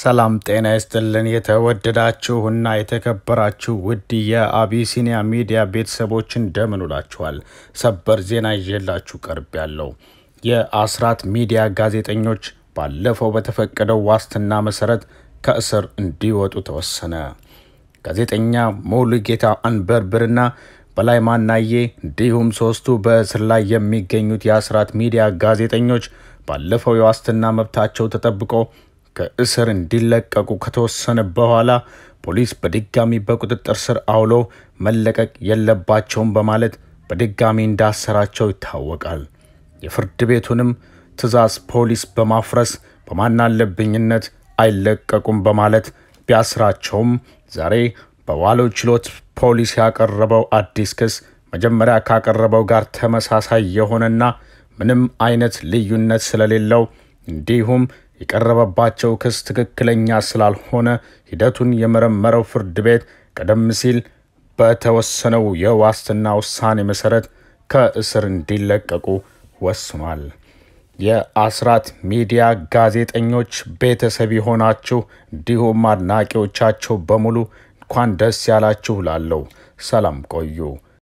ሰላም ጤና ይስጥልን። የተወደዳችሁና የተከበራችሁ ውድ የአቢሲኒያ ሚዲያ ቤተሰቦች እንደምን ውላችኋል? ሰበር ዜና ይዤላችሁ ቀርብ ያለው የአስራት ሚዲያ ጋዜጠኞች ባለፈው በተፈቀደው ዋስትና መሰረት ከእስር እንዲወጡ ተወሰነ። ጋዜጠኛ ሙሉጌታ አንበርብርና በላይ ማናዬ እንዲሁም ሶስቱ በእስር ላይ የሚገኙት የአስራት ሚዲያ ጋዜጠኞች ባለፈው የዋስትና መብታቸው ተጠብቆ ከእስር እንዲለቀቁ ከተወሰነ በኋላ ፖሊስ በድጋሚ በቁጥጥር ስር አውሎ መለቀቅ የለባቸውም በማለት በድጋሚ እንዳሰራቸው ይታወቃል። የፍርድ ቤቱንም ትዕዛዝ ፖሊስ በማፍረስ በማናለብኝነት አይለቀቁም በማለት ቢያስራቸውም ዛሬ በዋለው ችሎት ፖሊስ ያቀረበው አዲስ ክስ መጀመሪያ ካቀረበው ጋር ተመሳሳይ የሆነና ምንም አይነት ልዩነት ስለሌለው እንዲሁም የቀረበባቸው ክስ ትክክለኛ ስላልሆነ ሂደቱን የመረመረው ፍርድ ቤት ቀደም ሲል በተወሰነው የዋስትና ውሳኔ መሰረት ከእስር እንዲለቀቁ ወስኗል። የአስራት ሚዲያ ጋዜጠኞች ቤተሰብ የሆናችሁ እንዲሁም አድናቂዎቻቸው በሙሉ እንኳን ደስ ያላችሁ ላለው ሰላም ቆዩ።